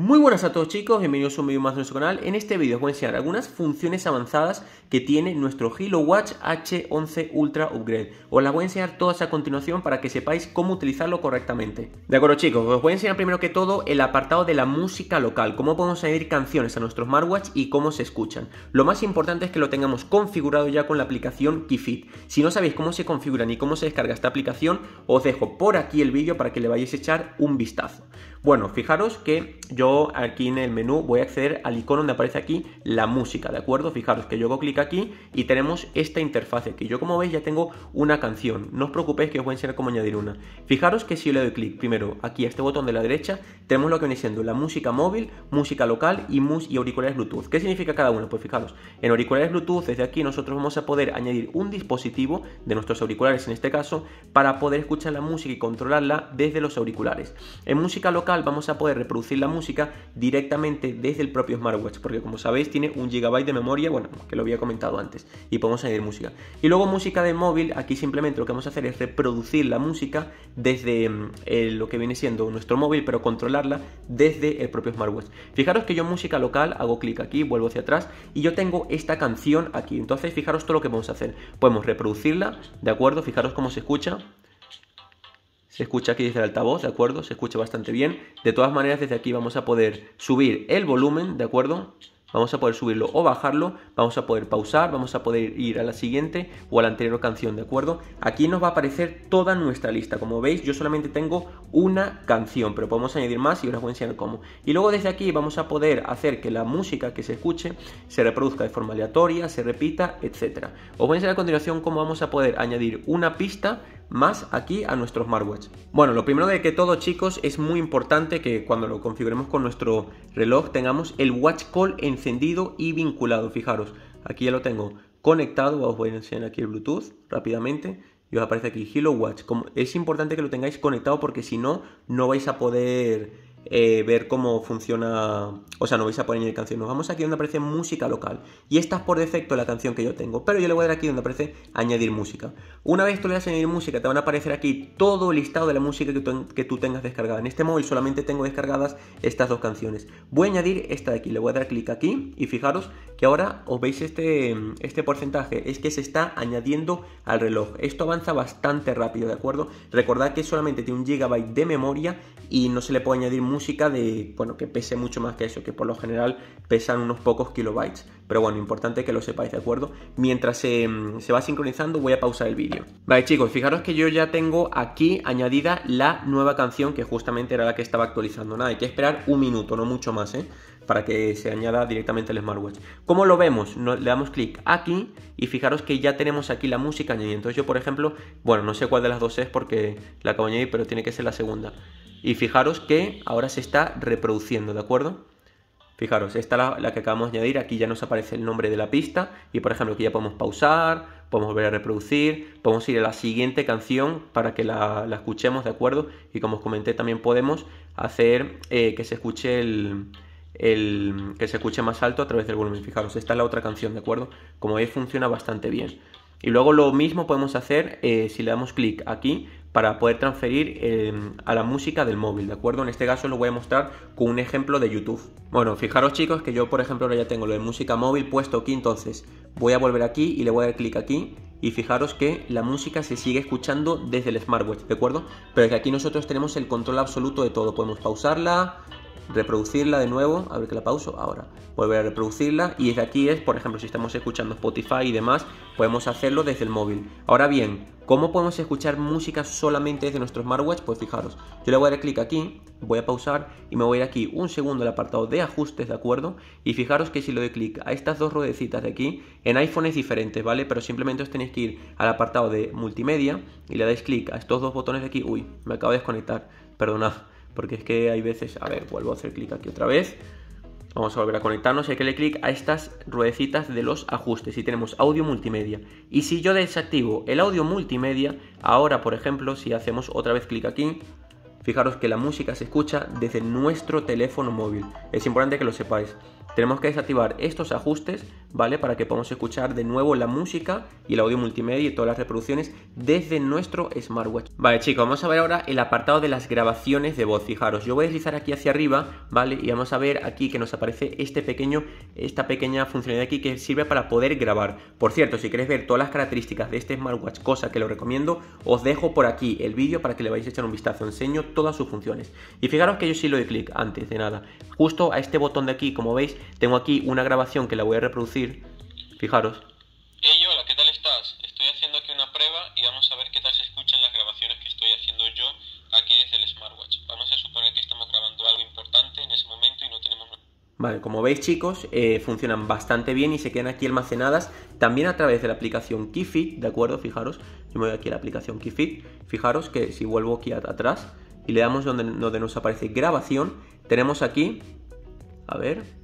Muy buenas a todos chicos, bienvenidos a un vídeo más de nuestro canal. En este vídeo os voy a enseñar algunas funciones avanzadas que tiene nuestro Hilo Watch H11 Ultra Upgrade. Os las voy a enseñar todas a continuación para que sepáis cómo utilizarlo correctamente. De acuerdo chicos, os voy a enseñar primero que todo el apartado de la música local, cómo podemos añadir canciones a nuestro smartwatch y cómo se escuchan. Lo más importante es que lo tengamos configurado ya con la aplicación KeyFit. Si no sabéis cómo se configura ni cómo se descarga esta aplicación, os dejo por aquí el vídeo para que le vayáis a echar un vistazo. Bueno, fijaros que yo aquí en el menú voy a acceder al icono donde aparece aquí la música, ¿de acuerdo? Fijaros que yo hago clic aquí y tenemos esta interfaz Que Yo como veis ya tengo una canción, no os preocupéis que os voy a enseñar cómo añadir una. Fijaros que si le doy clic primero aquí a este botón de la derecha, tenemos lo que viene siendo la música móvil, música local y, y auriculares Bluetooth. ¿Qué significa cada uno? Pues fijaros, en auriculares Bluetooth desde aquí nosotros vamos a poder añadir un dispositivo de nuestros auriculares en este caso para poder escuchar la música y controlarla desde los auriculares. En música local vamos a poder reproducir la música directamente desde el propio smartwatch, porque como sabéis tiene un gigabyte de memoria, bueno, que lo había comentado antes, y podemos añadir música. Y luego música de móvil, aquí simplemente lo que vamos a hacer es reproducir la música desde mm, lo que viene siendo nuestro móvil, pero controlarla desde el propio smartwatch. Fijaros que yo música local hago clic aquí, vuelvo hacia atrás, y yo tengo esta canción aquí. Entonces fijaros todo lo que vamos a hacer. Podemos reproducirla, ¿de acuerdo? Fijaros cómo se escucha se escucha aquí desde el altavoz, ¿de acuerdo? Se escucha bastante bien. De todas maneras, desde aquí vamos a poder subir el volumen, ¿de acuerdo? Vamos a poder subirlo o bajarlo, vamos a poder pausar, vamos a poder ir a la siguiente o a la anterior canción, ¿de acuerdo? Aquí nos va a aparecer toda nuestra lista. Como veis, yo solamente tengo una canción, pero podemos añadir más y os voy a enseñar cómo. Y luego desde aquí vamos a poder hacer que la música que se escuche se reproduzca de forma aleatoria, se repita, etc. Os voy a enseñar a continuación cómo vamos a poder añadir una pista más aquí a nuestro smartwatch. Bueno, lo primero de que todo chicos es muy importante que cuando lo configuremos con nuestro reloj tengamos el watch call encendido y vinculado. Fijaros, aquí ya lo tengo conectado, os voy a enseñar aquí el Bluetooth rápidamente y os aparece aquí Hello Watch. Como es importante que lo tengáis conectado porque si no, no vais a poder eh, ver cómo funciona, o sea, no vais a poner ni canción, nos vamos aquí donde aparece música local y esta es por defecto la canción que yo tengo, pero yo le voy a dar aquí donde aparece añadir música. Una vez tú le das añadir música, te van a aparecer aquí todo el listado de la música que tú, que tú tengas descargada. En este móvil solamente tengo descargadas estas dos canciones. Voy a añadir esta de aquí, le voy a dar clic aquí y fijaros que ahora os veis este, este porcentaje, es que se está añadiendo al reloj. Esto avanza bastante rápido, ¿de acuerdo? Recordad que solamente tiene un gigabyte de memoria y no se le puede añadir música música de, bueno, que pese mucho más que eso, que por lo general pesan unos pocos kilobytes. Pero bueno, importante que lo sepáis, ¿de acuerdo? Mientras mm, se, va sincronizando voy a pausar el vídeo. Vale chicos, fijaros que yo ya tengo aquí añadida la nueva canción que justamente era la que estaba actualizando. Nada, hay que esperar un minuto, no mucho más, ¿eh? para que se añada directamente el smartwatch. como lo vemos? le damos clic aquí y fijaros que ya tenemos aquí la música añadida. Entonces yo, por ejemplo, bueno, no sé cuál de las dos es porque la acabo de añadir, pero tiene que ser la segunda. Y fijaros que ahora se está reproduciendo, ¿de acuerdo? Fijaros, esta es la, que acabamos de añadir, aquí ya nos aparece el nombre de la pista y por ejemplo aquí ya podemos pausar, podemos volver a reproducir, podemos ir a la siguiente canción para que la, escuchemos, ¿de acuerdo? Y como os comenté también podemos hacer eh, que se escuche el, que se escuche más alto a través del volumen. Fijaros, esta es la otra canción, ¿de acuerdo? Como veis funciona bastante bien. Y luego lo mismo podemos hacer eh, si le damos clic aquí, para poder transferir eh, a la música del móvil, ¿de acuerdo? En este caso lo voy a mostrar con un ejemplo de YouTube. Bueno, fijaros chicos que yo por ejemplo ahora ya tengo lo de música móvil puesto aquí, entonces voy a volver aquí y le voy a dar clic aquí y fijaros que la música se sigue escuchando desde el smartwatch, ¿de acuerdo? Pero es que aquí nosotros tenemos el control absoluto de todo, podemos pausarla, reproducirla de nuevo, a ver que la pauso, ahora, volver a reproducirla y desde aquí es, por ejemplo, si estamos escuchando Spotify y demás, podemos hacerlo desde el móvil. Ahora bien, ¿cómo podemos escuchar música solamente desde nuestro smartwatch? Pues fijaros, yo le voy a dar clic aquí, voy a pausar y me voy a ir aquí un segundo al apartado de ajustes, ¿de acuerdo? Y fijaros que si le doy clic a estas dos ruedecitas de aquí, en iPhone es diferente, ¿vale? Pero simplemente os tenéis que ir al apartado de multimedia y le dais clic a estos dos botones de aquí, uy, me acabo de desconectar, perdonad porque es que hay veces, a ver, vuelvo a hacer clic aquí otra vez. Vamos a volver a conectarnos y hay que le clic a estas ruedecitas de los ajustes y tenemos audio multimedia. Y si yo desactivo el audio multimedia, ahora por ejemplo si hacemos otra vez clic aquí, fijaros que la música se escucha desde nuestro teléfono móvil. Es importante que lo sepáis. Tenemos que desactivar estos ajustes ¿vale? Para que podamos escuchar de nuevo la música y el audio multimedia y todas las reproducciones desde nuestro smartwatch. Vale, chicos, vamos a ver ahora el apartado de las grabaciones de voz. Fijaros, yo voy a deslizar aquí hacia arriba, ¿vale? Y vamos a ver aquí que nos aparece este pequeño, esta pequeña funcionalidad aquí que sirve para poder grabar. Por cierto, si queréis ver todas las características de este smartwatch, cosa que lo recomiendo, os dejo por aquí el vídeo para que le vais a echar un vistazo. Enseño todas sus funciones. Y fijaros que yo sí lo doy clic antes de nada. Justo a este botón de aquí, como veis, tengo aquí una grabación que la voy a reproducir decir, fijaros. Hey, hola, ¿qué tal estás? Estoy haciendo aquí una prueba y vamos a ver qué tal se escuchan las grabaciones que estoy haciendo yo aquí desde el smartwatch. Vamos a suponer que estamos grabando algo importante en ese momento y no tenemos... Vale, como veis chicos, eh, funcionan bastante bien y se quedan aquí almacenadas también a través de la aplicación KeyFit, ¿de acuerdo? Fijaros, yo me voy aquí a la aplicación KeyFit, fijaros que si vuelvo aquí atrás y le damos donde, donde nos aparece grabación, tenemos aquí, a ver,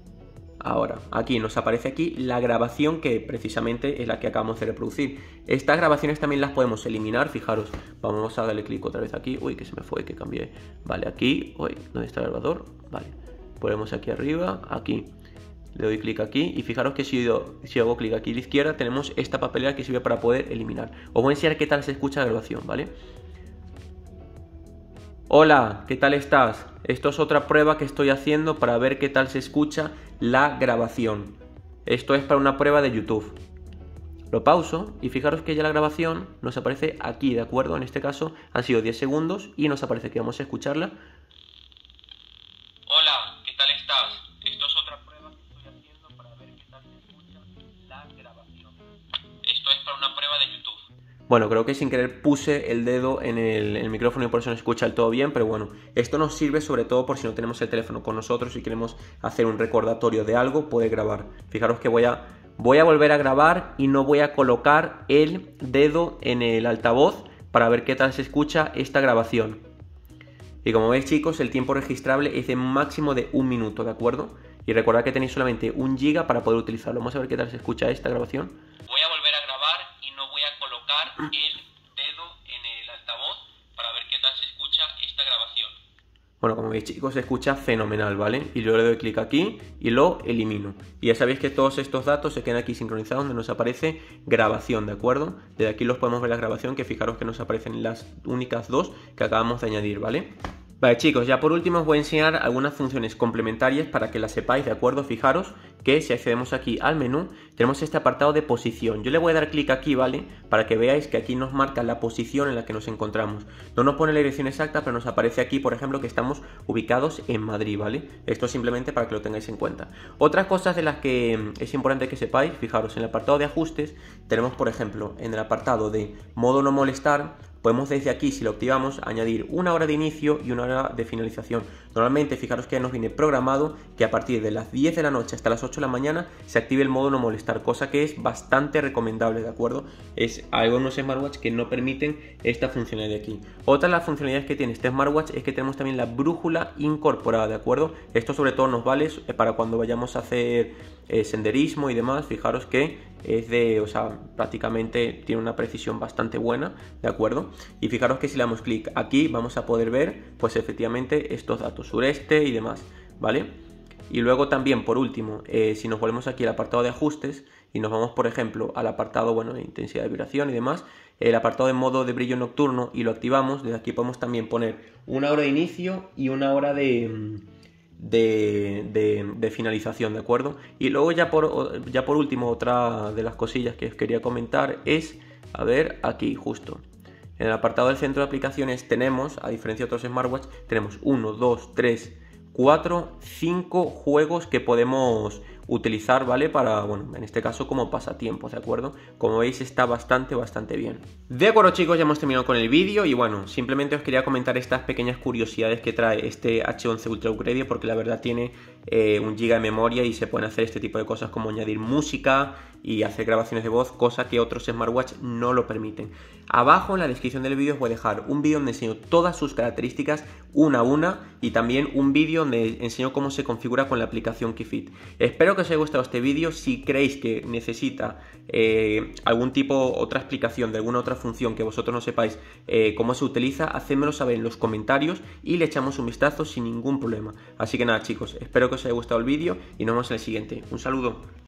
ahora. Aquí nos aparece aquí la grabación que precisamente es la que acabamos de reproducir. Estas grabaciones también las podemos eliminar, fijaros. Vamos a darle clic otra vez aquí. Uy, que se me fue, que cambié. Vale, aquí. Uy, ¿dónde está el grabador? Vale. Ponemos aquí arriba, aquí. Le doy clic aquí y fijaros que si, yo, si hago clic aquí a la izquierda tenemos esta papelera que sirve para poder eliminar. Os voy a enseñar qué tal se escucha la grabación, ¿vale? Hola, ¿qué tal estás? Esto es otra prueba que estoy haciendo para ver qué tal se escucha la grabación. Esto es para una prueba de YouTube. Lo pauso y fijaros que ya la grabación nos aparece aquí, ¿de acuerdo? En este caso han sido 10 segundos y nos aparece que vamos a escucharla Bueno, creo que sin querer puse el dedo en el, micrófono y por eso no escucha el todo bien, pero bueno, esto nos sirve sobre todo por si no tenemos el teléfono con nosotros y queremos hacer un recordatorio de algo, puede grabar. Fijaros que voy a, voy a volver a grabar y no voy a colocar el dedo en el altavoz para ver qué tal se escucha esta grabación. Y como veis chicos, el tiempo registrable es de máximo de un minuto, ¿de acuerdo? Y recordad que tenéis solamente un giga para poder utilizarlo. Vamos a ver qué tal se escucha esta grabación el dedo en el altavoz para ver qué tal se escucha esta grabación. Bueno, como veis chicos, se escucha fenomenal, ¿vale? Y yo le doy clic aquí y lo elimino. Y ya sabéis que todos estos datos se quedan aquí sincronizados donde nos aparece grabación, ¿de acuerdo? Desde aquí los podemos ver la grabación, que fijaros que nos aparecen las únicas dos que acabamos de añadir, ¿vale? Vale chicos, ya por último os voy a enseñar algunas funciones complementarias para que las sepáis, ¿de acuerdo? Fijaros que si accedemos aquí al menú, tenemos este apartado de posición. Yo le voy a dar clic aquí, ¿vale? Para que veáis que aquí nos marca la posición en la que nos encontramos. No nos pone la dirección exacta, pero nos aparece aquí, por ejemplo, que estamos ubicados en Madrid, ¿vale? Esto simplemente para que lo tengáis en cuenta. Otras cosas de las que mm, es importante que sepáis, fijaros, en el apartado de ajustes tenemos, por ejemplo, en el apartado de modo no molestar, podemos desde aquí, si lo activamos, añadir una hora de inicio y una hora de finalización. Normalmente, fijaros que ya nos viene programado que a partir de las 10 de la noche hasta las 8 de la mañana se active el modo no molestar, cosa que es bastante recomendable, ¿de acuerdo? Es algo en los smartwatch que no permiten esta funcionalidad de aquí. Otra de las funcionalidades que tiene este smartwatch es que tenemos también la brújula incorporada, ¿de acuerdo? Esto sobre todo nos vale eh, para cuando vayamos a hacer eh, senderismo y demás, fijaros que es de, o sea, prácticamente tiene una precisión bastante buena, ¿de acuerdo? Y fijaros que si le damos clic aquí vamos a poder ver pues efectivamente estos datos sureste y demás, ¿vale? Y luego también por último, eh, si nos volvemos aquí al apartado de ajustes y nos vamos por ejemplo al apartado bueno, de intensidad de vibración y demás, el apartado de modo de brillo nocturno y lo activamos, desde aquí podemos también poner una hora de inicio y una hora de... De, finalización, ¿de acuerdo? Y luego ya por, ya por último, otra de las cosillas que os quería comentar es, a ver, aquí justo. En el apartado del centro de aplicaciones tenemos, a diferencia de otros smartwatches, tenemos 1, 2, 3, 4, 5 juegos que podemos utilizar, ¿vale? Para, bueno, en este caso como pasatiempos, ¿de acuerdo? Como veis está bastante, bastante bien. De acuerdo chicos, ya hemos terminado con el vídeo y bueno, simplemente os quería comentar estas pequeñas curiosidades que trae este H11 Ultra Upgrade porque la verdad tiene eh, un giga de memoria y se pueden hacer este tipo de cosas como añadir música y hacer grabaciones de voz, cosa que otros smartwatch no lo permiten. Abajo en la descripción del vídeo os voy a dejar un vídeo donde enseño todas sus características una a una y también un vídeo donde enseño cómo se configura con la aplicación KeyFit. Espero que os haya gustado este vídeo. Si creéis que necesita eh, algún tipo, otra explicación de alguna otra función que vosotros no sepáis eh, cómo se utiliza, hacémelo saber en los comentarios y le echamos un vistazo sin ningún problema. Así que nada chicos, espero que que os haya gustado el vídeo y nos vemos en el siguiente. Un saludo.